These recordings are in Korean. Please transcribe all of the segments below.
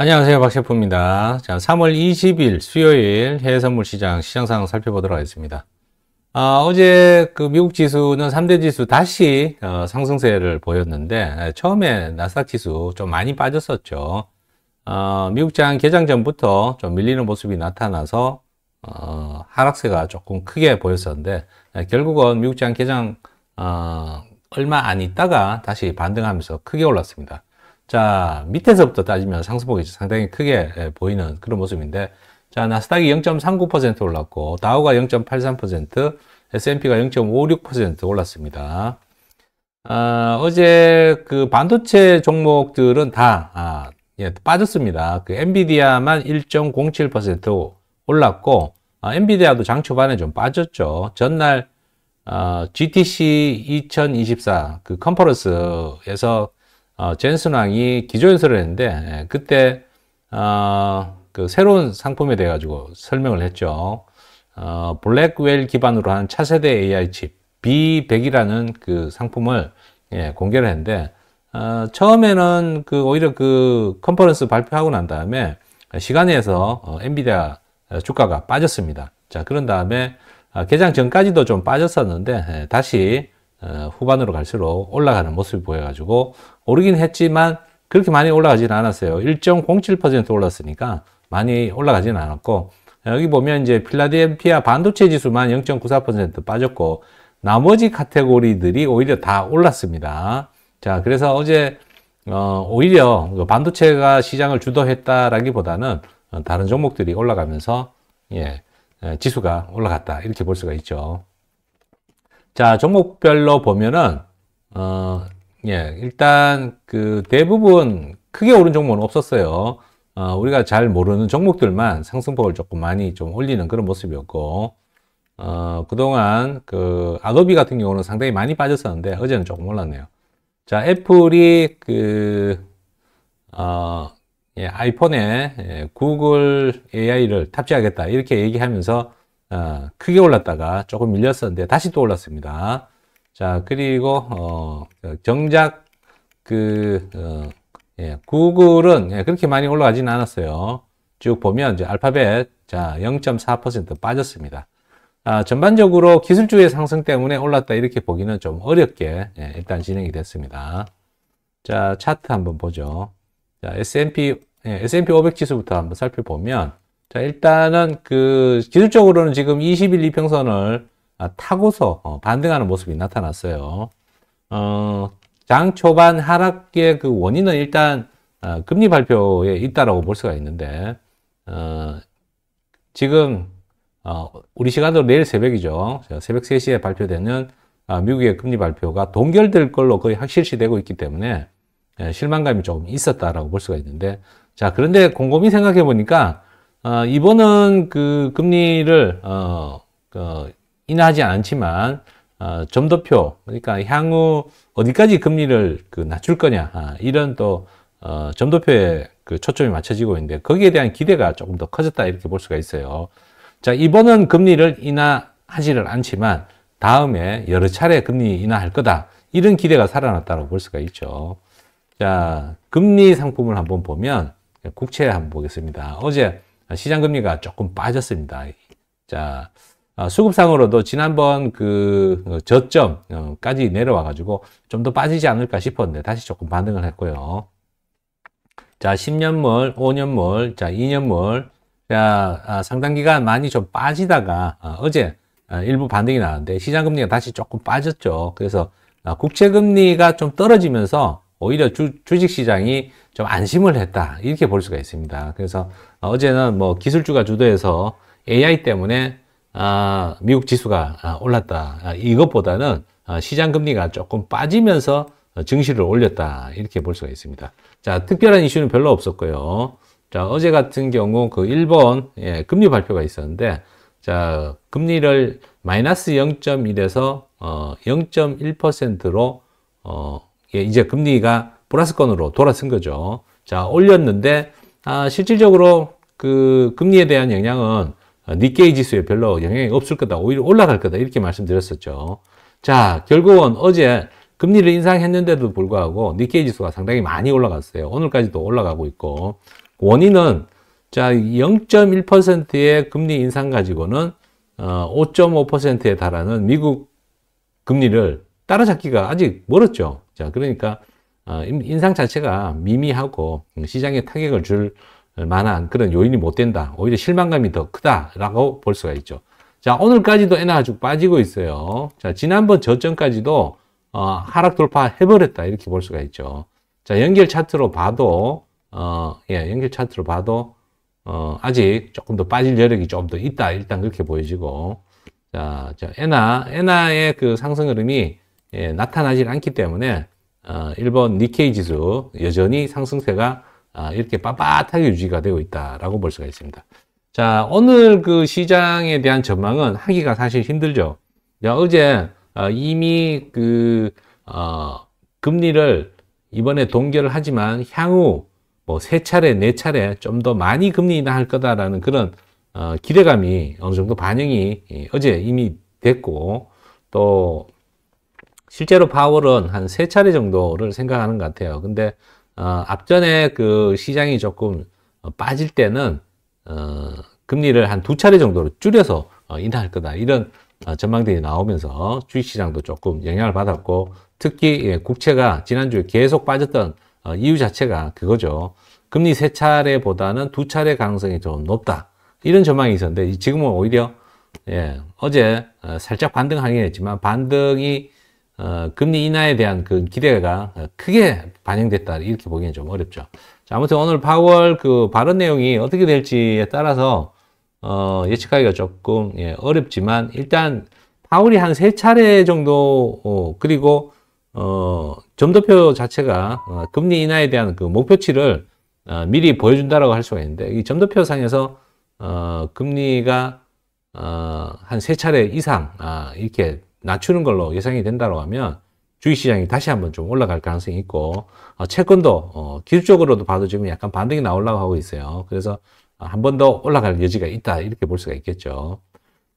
안녕하세요 박셰프입니다 자 3월 20일 수요일 해외선물 시장 시장 상 살펴보도록 하겠습니다 아, 어제 그 미국 지수는 3대 지수 다시 어, 상승세를 보였는데 아, 처음에 나스닥 지수 좀 많이 빠졌었죠 어, 미국장 개장 전부터 좀 밀리는 모습이 나타나서 어, 하락세가 조금 크게 보였었는데 아, 결국은 미국장 개장 어, 얼마 안 있다가 다시 반등하면서 크게 올랐습니다 자, 밑에서부터 따지면 상승폭이 상당히 크게 예, 보이는 그런 모습인데, 자, 나스닥이 0.39% 올랐고, 다우가 0.83%, S&P가 0.56% 올랐습니다. 아, 어제 그 반도체 종목들은 다 아, 예, 빠졌습니다. 그 엔비디아만 1.07% 올랐고 아, 엔비디아도 장 초반에 좀 빠졌죠. 전날 어, GTC 2024 그 컨퍼런스에서 어, 젠슨 왕이 기조연설을 했는데 예, 그때 어, 그 새로운 상품에 대해 가지고 설명을 했죠. 어, 블랙웰 기반으로 한 차세대 AI 칩 B100이라는 그 상품을 예, 공개를 했는데 어, 처음에는 그 오히려 그 컨퍼런스 발표하고 난 다음에 시간에서 어, 엔비디아 주가가 빠졌습니다. 자 그런 다음에 아, 개장 전까지도 좀 빠졌었는데 예, 다시 어, 후반으로 갈수록 올라가는 모습이 보여가지고 오르긴 했지만 그렇게 많이 올라가지는 않았어요. 1.07% 올랐으니까 많이 올라가지는 않았고 여기 보면 이제 필라델피아 반도체 지수만 0.94% 빠졌고 나머지 카테고리들이 오히려 다 올랐습니다. 자, 그래서 어제 어, 오히려 그 반도체가 시장을 주도했다라기보다는 다른 종목들이 올라가면서 예, 지수가 올라갔다 이렇게 볼 수가 있죠. 자, 종목별로 보면은, 어, 예, 일단 그 대부분 크게 오른 종목은 없었어요. 어, 우리가 잘 모르는 종목들만 상승폭을 조금 많이 좀 올리는 그런 모습이었고, 어, 그동안 그 아도비 같은 경우는 상당히 많이 빠졌었는데, 어제는 조금 올랐네요. 자, 애플이 그, 어, 예, 아이폰에 예, 구글 AI를 탑재하겠다. 이렇게 얘기하면서 아, 크게 올랐다가 조금 밀렸었는데 다시 또 올랐습니다. 자, 그리고 어, 정작 그 어, 예, 구글은 예, 그렇게 많이 올라가지는 않았어요. 쭉 보면 이제 알파벳 자0.4% 빠졌습니다. 아, 전반적으로 기술주의 상승 때문에 올랐다 이렇게 보기는 좀 어렵게 예, 일단 진행이 됐습니다. 자 차트 한번 보죠. 자 S&P 예, S&P 500 지수부터 한번 살펴보면 자, 일단은 그 기술적으로는 지금 2 1일 이평선을 아, 타고서 어, 반등하는 모습이 나타났어요. 어, 장 초반 하락의 그 원인은 일단 어, 금리 발표에 있다라고 볼 수가 있는데 어, 지금 어, 우리 시간으로 내일 새벽이죠. 새벽 3시에 발표되는 아, 미국의 금리 발표가 동결될 걸로 거의 확실시되고 있기 때문에 예, 실망감이 조금 있었다라고 볼 수가 있는데 자 그런데 곰곰이 생각해 보니까 어, 이번은 그 금리를 어, 그 어, 인하지 않지만 점도표 그러니까 향후 어디까지 금리를 그 낮출 거냐 아, 이런 또 어, 점도표에 그 초점이 맞춰지고 있는데 거기에 대한 기대가 조금 더 커졌다 이렇게 볼 수가 있어요. 자 이번은 금리를 인하하지를 않지만 다음에 여러 차례 금리 인하할 거다 이런 기대가 살아났다고 볼 수가 있죠. 자 금리 상품을 한번 보면 국채 한번 보겠습니다. 어제 시장 금리가 조금 빠졌습니다. 자, 아, 수급상으로도 지난번 그 어, 저점까지 어, 내려와 가지고 좀 더 빠지지 않을까 싶었는데 다시 조금 반등을 했고요. 자, 10년물, 5년물, 자, 2년물, 자, 아, 상당 기간 많이 좀 빠지다가 아, 어제 일부 반등이 나왔는데 시장 금리가 다시 조금 빠졌죠. 그래서 국채 금리가 좀 떨어지면서 오히려 주, 주식 시장이 좀 안심을 했다 이렇게 볼 수가 있습니다. 그래서 어제는 뭐 기술주가 주도해서 AI 때문에 아, 미국 지수가 아, 올랐다 아, 이것보다는 아, 시장 금리가 조금 빠지면서 증시를 올렸다 이렇게 볼 수가 있습니다. 자 특별한 이슈는 별로 없었고요. 자 어제 같은 경우 그 일본 예, 금리 발표가 있었는데 자 금리를 마이너스 0.1에서 어, 0.1%로 어, 예, 이제 금리가 보라스권으로 돌아선 거죠. 자, 올렸는데, 아, 실질적으로 그 금리에 대한 영향은 니케이 지수에 별로 영향이 없을 거다. 오히려 올라갈 거다. 이렇게 말씀드렸었죠. 자, 결국은 어제 금리를 인상했는데도 불구하고 니케이 지수가 상당히 많이 올라갔어요. 오늘까지도 올라가고 있고. 원인은 자, 0.1%의 금리 인상 가지고는 어, 5.5%에 달하는 미국 금리를 따라잡기가 아직 멀었죠. 자, 그러니까 어, 인상 자체가 미미하고 시장에 타격을 줄 만한 그런 요인이 못 된다. 오히려 실망감이 더 크다라고 볼 수가 있죠. 자, 오늘까지도 엔화 아주 빠지고 있어요. 자, 지난번 저점까지도 어, 하락 돌파 해버렸다. 이렇게 볼 수가 있죠. 자, 연결 차트로 봐도, 어, 예, 연결 차트로 봐도, 어, 아직 조금 더 빠질 여력이 좀 더 있다. 일단 그렇게 보여지고. 자, 자, 엔화, 엔화의 그 상승 흐름이, 예, 나타나질 않기 때문에, 아, 일본 니케이 지수 여전히 상승세가 아, 이렇게 빳빳하게 유지가 되고 있다라고 볼 수가 있습니다. 자, 오늘 그 시장에 대한 전망은 하기가 사실 힘들죠. 야, 어제 아, 이미 그 어, 금리를 이번에 동결을 하지만 향후 뭐 세 차례, 네 차례 좀 더 많이 금리 인하할 거다라는 그런 어, 기대감이 어느 정도 반영이 예, 어제 이미 됐고 또 실제로 파월은 한 세 차례 정도를 생각하는 것 같아요. 근데 어, 앞전에 그 시장이 조금 어, 빠질 때는 어, 금리를 한 두 차례 정도로 줄여서 어, 인하할 거다 이런 어, 전망들이 나오면서 주식시장도 조금 영향을 받았고 특히 예, 국채가 지난주에 계속 빠졌던 어, 이유 자체가 그거죠. 금리 세 차례보다는 두 차례 가능성이 좀 높다 이런 전망이 있었는데 지금은 오히려 예, 어제 살짝 반등하긴 했지만 반등이 어, 금리 인하에 대한 그 기대가 크게 반영됐다 이렇게 보기는 좀 어렵죠. 자, 아무튼 오늘 파월 그 발언 내용이 어떻게 될지에 따라서 어, 예측하기가 조금 예, 어렵지만 일단 파월이 한 세 차례 정도 어, 그리고 어, 점도표 자체가 어, 금리 인하에 대한 그 목표치를 어, 미리 보여준다라고 할 수가 있는데 이 점도표 상에서 어, 금리가 어, 한 세 차례 이상 아, 이렇게 낮추는 걸로 예상이 된다고 하면 주식시장이 다시 한번 좀 올라갈 가능성이 있고 어, 채권도 어, 기술적으로도 봐도 지금 약간 반등이 나올라고 하고 있어요. 그래서 한 번 더 올라갈 여지가 있다 이렇게 볼 수가 있겠죠.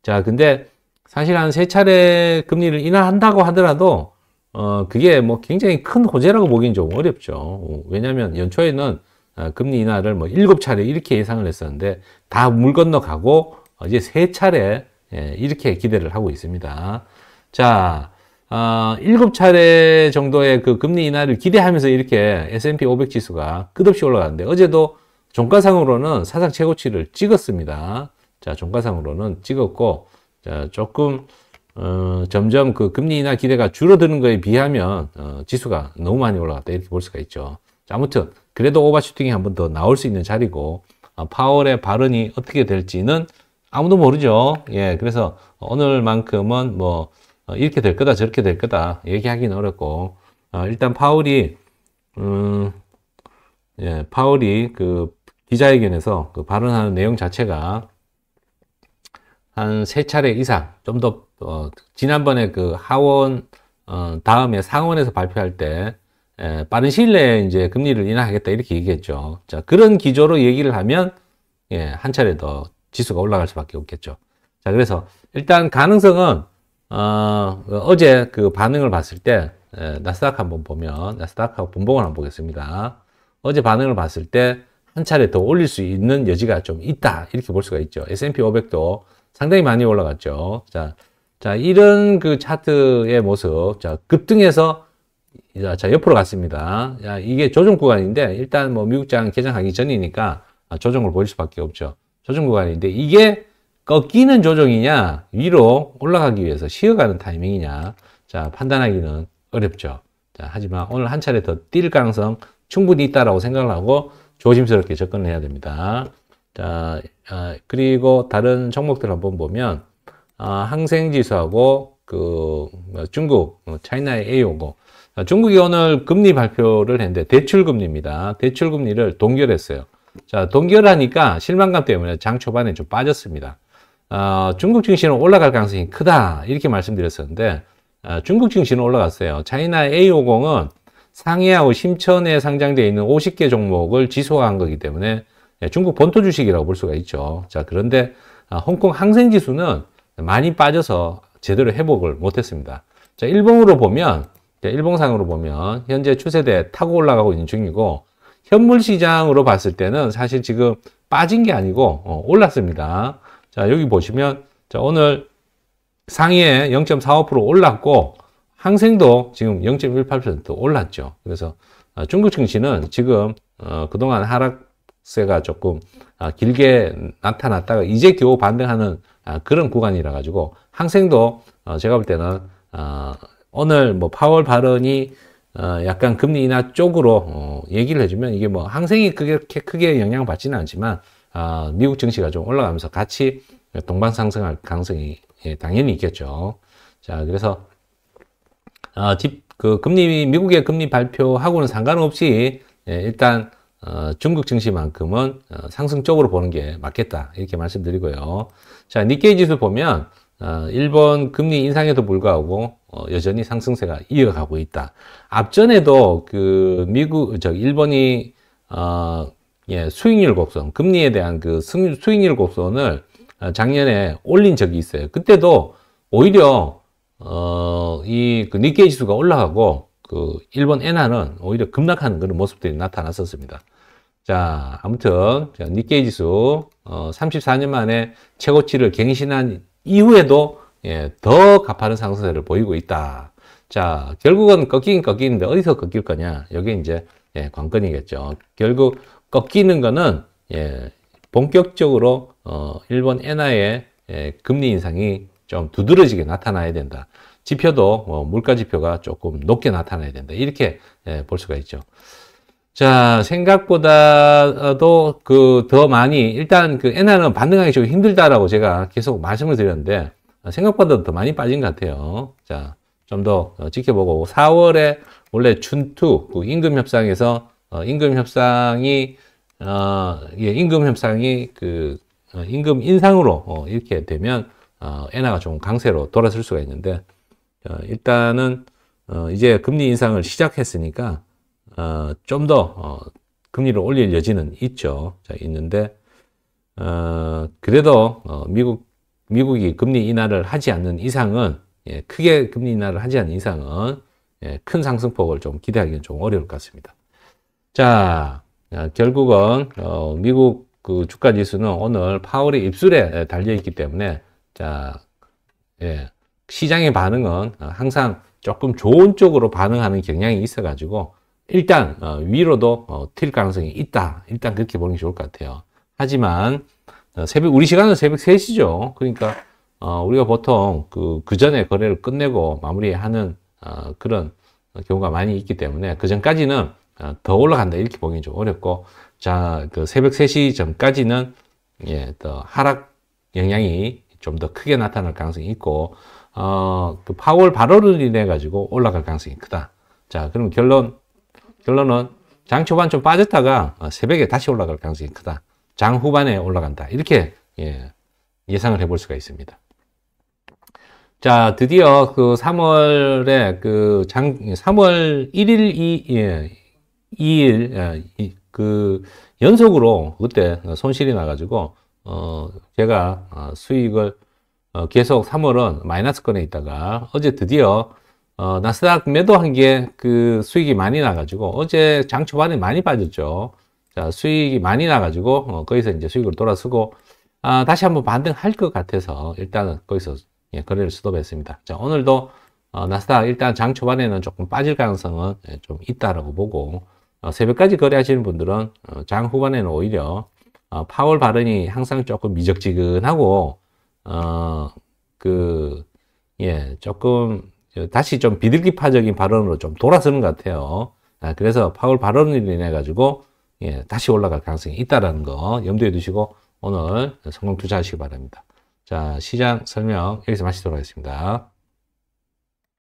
자, 근데 사실 한 세 차례 금리를 인하한다고 하더라도 어, 그게 뭐 굉장히 큰 호재라고 보기는 좀 어렵죠. 왜냐하면 연초에는 어, 금리 인하를 뭐 일곱 차례 이렇게 예상을 했었는데 다 물 건너가고 이제 세 차례 예, 이렇게 기대를 하고 있습니다. 자, 어, 7차례 정도의 그 금리 인하를 기대하면서 이렇게 S&P 500 지수가 끝없이 올라가는데 어제도 종가상으로는 사상 최고치를 찍었습니다. 자, 종가상으로는 찍었고 자, 조금 어, 점점 그 금리 인하 기대가 줄어드는 거에 비하면 어, 지수가 너무 많이 올라갔다 이렇게 볼 수가 있죠. 자, 아무튼 그래도 오버슈팅이 한 번 더 나올 수 있는 자리고 어, 파월의 발언이 어떻게 될지는 아무도 모르죠. 예, 그래서 오늘만큼은 뭐 어, 이렇게 될 거다 저렇게 될 거다 얘기하기는 어렵고 어, 일단 파울이 음, 예, 파울이 그 기자회견에서 그 발언하는 내용 자체가 한 세 차례 이상 좀더 어, 지난번에 그 하원 어, 다음에 상원에서 발표할 때 예, 빠른 시일 내에 이제 금리를 인하하겠다 이렇게 얘기했죠. 자 그런 기조로 얘기를 하면 예, 한 차례 더 지수가 올라갈 수밖에 없겠죠. 자 그래서 일단 가능성은 어, 어제 그 반응을 봤을 때 에, 예, 나스닥 한번 보면 나스닥하고 분봉을 한번 보겠습니다. 어제 반응을 봤을 때 한 차례 더 올릴 수 있는 여지가 좀 있다 이렇게 볼 수가 있죠. S&P 500도 상당히 많이 올라갔죠. 자, 자 이런 그 차트의 모습, 자 급등해서 자 옆으로 갔습니다. 야, 이게 조정 구간인데 일단 뭐 미국장 개장하기 전이니까 아, 조정을 보일 수밖에 없죠. 조정 구간인데 이게 꺾이는 조정이냐 위로 올라가기 위해서 쉬어가는 타이밍이냐 자 판단하기는 어렵죠. 자, 하지만 오늘 한 차례 더 뛸 가능성 충분히 있다라고 생각을 하고 조심스럽게 접근 해야 됩니다. 자, 아, 그리고 다른 종목들 한번 보면 아, 항생지수하고 그 뭐 중국 뭐 차이나의 A오고 아, 중국이 오늘 금리 발표를 했는데 대출 금리입니다. 대출 금리를 동결했어요. 자, 동결하니까 실망감 때문에 장 초반에 좀 빠졌습니다. 어, 중국 증시는 올라갈 가능성이 크다 이렇게 말씀드렸었는데 어, 중국 증시는 올라갔어요. 차이나 A50은 상해하고 심천에 상장되어 있는 50개 종목을 지속한 거기 때문에 예, 중국 본토 주식이라고 볼 수가 있죠. 자 그런데 어, 홍콩 항생지수는 많이 빠져서 제대로 회복을 못했습니다. 자 일봉으로 보면 일봉상으로 보면 현재 추세대 타고 올라가고 있는 중이고 현물 시장으로 봤을 때는 사실 지금 빠진 게 아니고 어, 올랐습니다. 자, 여기 보시면 자, 오늘 상위에 0.45% 올랐고 항생도 지금 0.18% 올랐죠. 그래서 아, 중국 증시는 지금 어, 그동안 하락세가 조금 아, 길게 나타났다가 이제 겨우 반등하는 아, 그런 구간이라 가지고 항생도 어, 제가 볼 때는 어, 오늘 뭐 파월 발언이 어, 약간 금리 인하 쪽으로 어, 얘기를 해주면 이게 뭐 항생이 그렇게 크게 영향을 받지는 않지만 어, 미국 증시가 좀 올라가면서 같이 동반 상승할 가능성이 예, 당연히 있겠죠. 자, 그래서 어, 집, 그 금리 미국의 금리 발표하고는 상관없이 예, 일단 어, 중국 증시만큼은 어, 상승 쪽으로 보는 게 맞겠다 이렇게 말씀드리고요. 자, 니케이 지수 보면 어, 일본 금리 인상에도 불구하고 어, 여전히 상승세가 이어가고 있다. 앞전에도 그 미국 저 일본이 어, 예, 수익률 곡선, 금리에 대한 그 수, 수익률 곡선을 아, 작년에 올린 적이 있어요. 그때도 오히려 어, 이그 니케이 지수가 올라가고 그 일본 엔화는 오히려 급락하는 그런 모습들이 나타났었습니다. 자, 아무튼 니케이 지수 어, 34년 만에 최고치를 갱신한 이후에도 예, 더 가파른 상승세를 보이고 있다. 자, 결국은 꺾이긴 꺾이는데 어디서 꺾일 거냐? 이게 이제 예, 관건이겠죠. 결국 꺾이는 거는 예, 본격적으로 어, 일본 엔화의 예, 금리 인상이 좀 두드러지게 나타나야 된다. 지표도 어, 물가 지표가 조금 높게 나타나야 된다. 이렇게 예, 볼 수가 있죠. 자, 생각보다도 그 더 많이 일단 그 엔화는 반등하기 좀 힘들다라고 제가 계속 말씀을 드렸는데 생각보다 더 많이 빠진 것 같아요. 자, 좀더 어, 지켜보고 4월에 원래 준투 그 임금 협상에서 어, 임금 협상이 어, 예, 임금 협상이 그 어, 임금 인상으로 어, 이렇게 되면 어, 엔화가 좀 강세로 돌아설 수가 있는데 어, 일단은 어, 이제 금리 인상을 시작했으니까 어, 좀더 어, 금리를 올릴 여지는 있죠. 자, 있는데 어, 그래도 어, 미국 미국이 금리 인하를 하지 않는 이상은 예, 크게 금리 인하를 하지 않는 이상은 예, 큰 상승폭을 좀 기대하기는 좀 어려울 것 같습니다. 자, 어, 결국은 어, 미국 그 주가 지수는 오늘 파월의 입술에 달려 있기 때문에 자, 예, 시장의 반응은 어, 항상 조금 좋은 쪽으로 반응하는 경향이 있어 가지고 일단 어, 위로도 어, 튈 가능성이 있다. 일단 그렇게 보는 게 좋을 것 같아요. 하지만 어, 새벽 우리 시간은 새벽 3시죠. 그러니까 어, 우리가 보통 그, 그 전에 거래를 끝내고 마무리하는 어, 그런 어, 경우가 많이 있기 때문에 그 전까지는 어, 더 올라간다 이렇게 보기 는좀 어렵고 자 그 새벽 3시 전까지는 예, 더 하락 영향이 좀 더 크게 나타날 가능성이 있고 어, 그 파월 발언을 인해 가지고 올라갈 가능성이 크다. 자, 그럼 결론 결론은 장 초반 좀 빠졌다가 어, 새벽에 다시 올라갈 가능성이 크다. 장 후반에 올라간다. 이렇게 예, 예상을 해볼 수가 있습니다. 자, 드디어 그 3월에 그 장, 3월 1일 이, 예, 2일, 아, 그, 연속으로 그때 손실이 나가지고, 어, 제가 어, 수익을 어, 계속 3월은 마이너스권에 있다가 어제 드디어 어, 나스닥 매도한 게 그 수익이 많이 나가지고 어제 장 초반에 많이 빠졌죠. 자, 수익이 많이 나가지고 어, 거기서 이제 수익을 돌아쓰고 아, 다시 한번 반등할 것 같아서 일단은 거기서 예, 거래를 스톱했습니다. 자, 오늘도 어, 나스닥 일단 장 초반에는 조금 빠질 가능성은 예, 좀 있다라고 보고 어, 새벽까지 거래하시는 분들은 어, 장 후반에는 오히려 어, 파월 발언이 항상 조금 미적지근하고 어 그 예, 조금 다시 좀 비둘기파적인 발언으로 좀 돌아서는 것 같아요. 아, 그래서 파월 발언으로 인해 가지고 예, 다시 올라갈 가능성이 있다라는 거 염두에 두시고 오늘 성공 투자하시기 바랍니다. 자, 시장 설명 여기서 마치도록 하겠습니다.